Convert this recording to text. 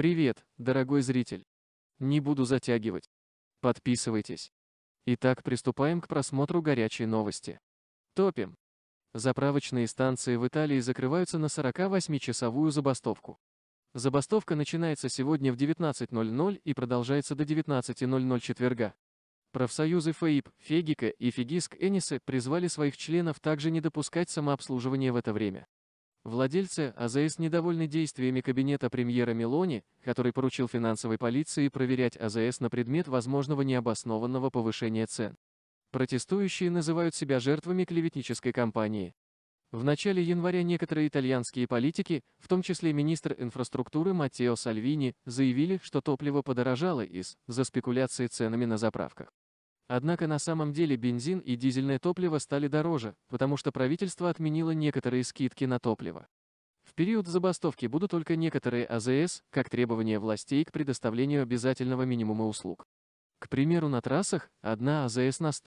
Привет, дорогой зритель. Не буду затягивать. Подписывайтесь. Итак, приступаем к просмотру горячей новости. Топим. Заправочные станции в Италии закрываются на 48-часовую забастовку. Забастовка начинается сегодня в 19.00 и продолжается до 19.00 четверга. Профсоюзы ФАИП, ФЕГИКа и ФЕГИСК Энисы призвали своих членов также не допускать самообслуживания в это время. Владельцы АЗС недовольны действиями кабинета премьера Мелони, который поручил финансовой полиции проверять АЗС на предмет возможного необоснованного повышения цен. Протестующие называют себя жертвами клеветнической кампании. В начале января некоторые итальянские политики, в том числе министр инфраструктуры Маттео Сальвини, заявили, что топливо подорожало из-за спекуляции ценами на заправках. Однако на самом деле бензин и дизельное топливо стали дороже, потому что правительство отменило некоторые скидки на топливо. В период забастовки будут только некоторые АЗС, как требование властей к предоставлению обязательного минимума услуг. К примеру, на трассах одна АЗС на 100